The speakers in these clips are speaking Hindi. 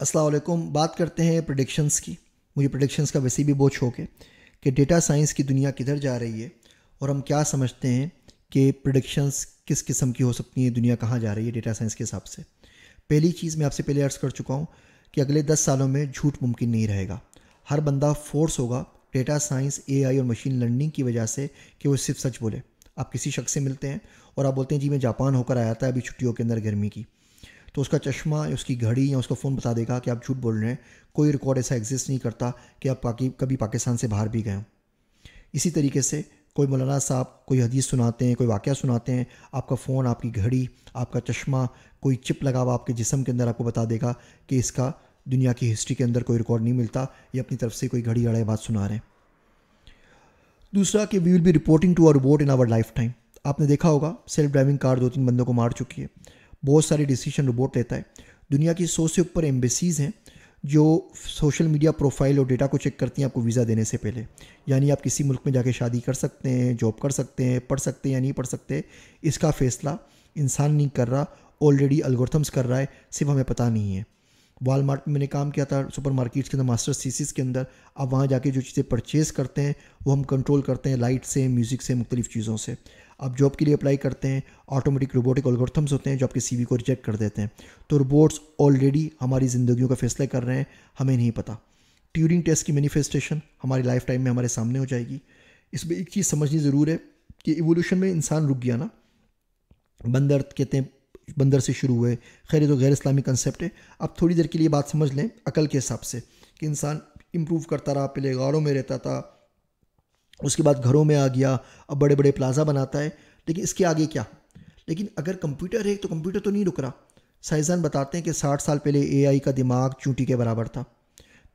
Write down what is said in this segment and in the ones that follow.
असलकुम बात करते हैं प्रडिक्शंस की मुझे प्रडिक्शंस का वैसे भी बहुत शौक है कि डेटा साइंस की दुनिया किधर जा रही है और हम क्या समझते हैं कि प्रडिक्शंस किस किस्म की हो सकती हैं दुनिया कहाँ जा रही है डेटा साइंस के हिसाब से पहली चीज़ मैं आपसे पहले अर्ज़ कर चुका हूँ कि अगले दस सालों में झूठ मुमकिन नहीं रहेगा हर बंदा फोर्स होगा डेटा साइंस ए और मशीन लर्निंग की वजह से कि वो सिर्फ सच बोले आप किसी शख्स से मिलते हैं और आप बोलते हैं जी मैं जापान होकर आया था अभी छुट्टियों के अंदर गर्मी की तो उसका चश्मा या उसकी घड़ी या उसका फ़ोन बता देगा कि आप झूठ बोल रहे हैं कोई रिकॉर्ड ऐसा एग्जिस्ट नहीं करता कि आप पाकि कभी पाकिस्तान से बाहर भी गए हों इसी तरीके से कोई मौलाना साहब कोई हदीस सुनाते हैं कोई वाक़ सुनाते हैं आपका फ़ोन आपकी घड़ी आपका चश्मा कोई चिप लगा हुआ आपके जिसम के अंदर आपको बता देगा कि इसका दुनिया की हिस्ट्री के अंदर कोई रिकॉर्ड नहीं मिलता या अपनी तरफ से कोई घड़ी अड़े बात सुना रहे हैं दूसरा कि we will be reporting to our robot in our life time आपने देखा होगा सेल्फ ड्राइविंग कार दो तीन बंदों को मार चुकी है बहुत सारे डिसीजन रोबोट लेता है दुनिया की सौ से ऊपर एम्बेसीज़ हैं जो सोशल मीडिया प्रोफाइल और डेटा को चेक करती हैं आपको वीज़ा देने से पहले यानी आप किसी मुल्क में जाके शादी कर सकते हैं जॉब कर सकते हैं पढ़ सकते हैं या नहीं पढ़ सकते इसका फ़ैसला इंसान नहीं कर रहा ऑलरेडी अलगोर्थम्स कर रहा है सिर्फ हमें पता नहीं है वालमार्ट में मैंने काम किया था सुपर मार्केट्स के अंदर मास्टर सीसीज के अंदर आप वहाँ जाके जो चीज़ें परचेज़ करते हैं वो हम कंट्रोल करते हैं लाइट से म्यूज़िक से मुख्तलिफ़ चीज़ों से आप जॉब के लिए अप्लाई करते हैं ऑटोमेटिक रोबोटिक ऑलगोर्थम्स होते हैं जो आपके सीवी को रिजेक्ट कर देते हैं तो रोबोट्स ऑलरेडी हमारी ज़िंदगियों का फैसला कर रहे हैं हमें नहीं पता ट्यूरिंग टेस्ट की मैनिफेस्टेशन हमारी लाइफ टाइम में हमारे सामने हो जाएगी इसमें एक चीज़ समझनी ज़रूर है कि इवोल्यूशन में इंसान रुक गया ना बंदर कहते हैं बंदर से शुरू हुए खैर तो गैर इस्लामी कंसेप्ट है अब थोड़ी देर के लिए बात समझ लें अकल के हिसाब से कि इंसान इम्प्रूव करता रहा पहले गारों में रहता था उसके बाद घरों में आ गया अब बड़े बड़े प्लाजा बनाता है लेकिन इसके आगे क्या लेकिन अगर कंप्यूटर है तो कंप्यूटर तो नहीं रुक रहा साइंसदान बताते हैं कि साठ साल पहले एआई का दिमाग चूंटी के बराबर था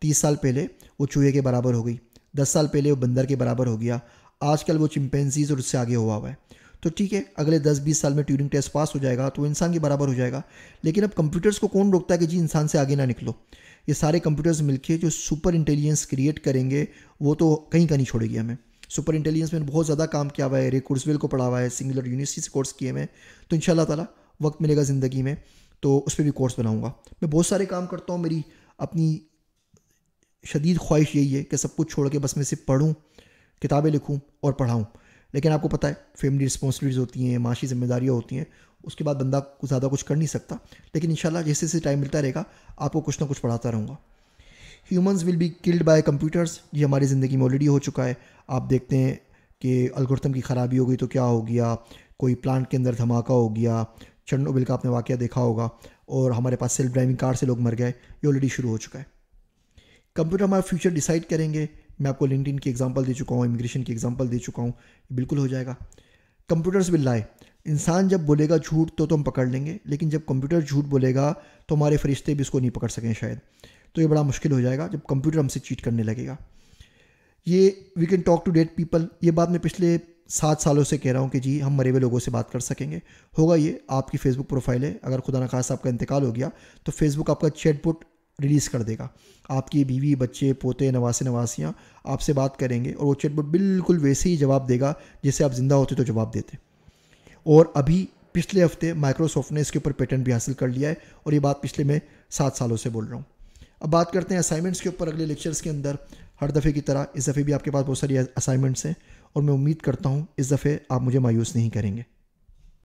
तीस साल पहले वो चूहे के बराबर हो गई दस साल पहले वो बंदर के बराबर हो गया आजकल वो चिंपेंजीज और उससे आगे हुआ हुआ है तो ठीक है अगले दस बीस साल में ट्यूरिंग टेस्ट पास हो जाएगा तो इंसान के बराबर हो जाएगा लेकिन अब कंप्यूटर्स को कौन रोकता है कि जी इंसान से आगे ना निकलो ये सारे कंप्यूटर्स मिलके जो सुपर इंटेलिजेंस क्रिएट करेंगे वो तो कहीं का नहीं छोड़ेगी हमें सुपर इंटेलिजेंस में बहुत ज़्यादा काम किया हुआ है रे कुर्सवेल को पढ़ा हुआ है सिंगुलर यूनिवर्सिटी से कोर्स किए हैं तो इन ताला वक्त मिलेगा ज़िंदगी में तो उस पर भी कोर्स बनाऊँगा मैं बहुत सारे काम करता हूँ मेरी अपनी शदीद ख्वाहिश यही है कि सब कुछ छोड़ के बस मैं सिर्फ पढ़ूँ किताबें लिखूँ और पढ़ाऊँ लेकिन आपको पता है फैमिली रिस्पॉन्सिबिलिटीज़ होती हैं माशी जिम्मेदारियाँ होती हैं उसके बाद बंदा ज़्यादा कुछ कर नहीं सकता लेकिन इन जैसे जैसे टाइम मिलता रहेगा आपको कुछ ना कुछ पढ़ाता रहूँगा humans will be killed by computers ये हमारी ज़िंदगी में ऑलरेडी हो चुका है आप देखते हैं कि अलगोरिथम की ख़राबी हो गई तो क्या हो गया कोई प्लांट के अंदर धमाका हो गया चर्नोबिल का आपने वाक़ देखा होगा और हमारे पास सेल्फ ड्राइविंग कार से लोग मर गए ये ऑलरेडी शुरू हो चुका है कंप्यूटर हमारा फ्यूचर डिसाइड करेंगे मैं आपको लिंकिन की एग्जाम्पल दे चुका हूँ इमिग्रेशन की एग्जाम्पल दे चुका हूँ बिल्कुल हो जाएगा कंप्यूटर्स विल लाए इंसान जब बोलेगा झूठ तो, तो हम पकड़ लेंगे लेकिन जब कंप्यूटर झूठ बोलेगा तो हमारे फरिश्ते भी इसको नहीं पकड़ सकें शायद तो ये बड़ा मुश्किल हो जाएगा जब कंप्यूटर हमसे चीट करने लगेगा ये we can talk to dead people ये बात मैं पिछले सात सालों से कह रहा हूँ कि जी हम मरे हुए लोगों से बात कर सकेंगे होगा ये आपकी फेसबुक प्रोफाइल है अगर खुदा न खास आपका इंतकाल हो गया तो फेसबुक आपका चैटबुट रिलीज़ कर देगा आपकी बीवी बच्चे पोते नवासे नवासियाँ आपसे बात करेंगे और वो चैटबुट बिल्कुल वैसे ही जवाब देगा जैसे आप ज़िंदा होते तो जवाब देते और अभी पिछले हफ्ते माइक्रोसॉफ्ट ने इसके ऊपर पेटेंट भी हासिल कर लिया है और ये बात पिछले मैं सात सालों से बोल रहा हूँ अब बात करते हैं असाइनमेंट्स के ऊपर अगले लेक्चर्स के अंदर हर दफ़े की तरह इस दफ़े भी आपके पास बहुत सारी असाइनमेंट्स हैं और मैं उम्मीद करता हूँ इस दफ़े आप मुझे मायूस नहीं करेंगे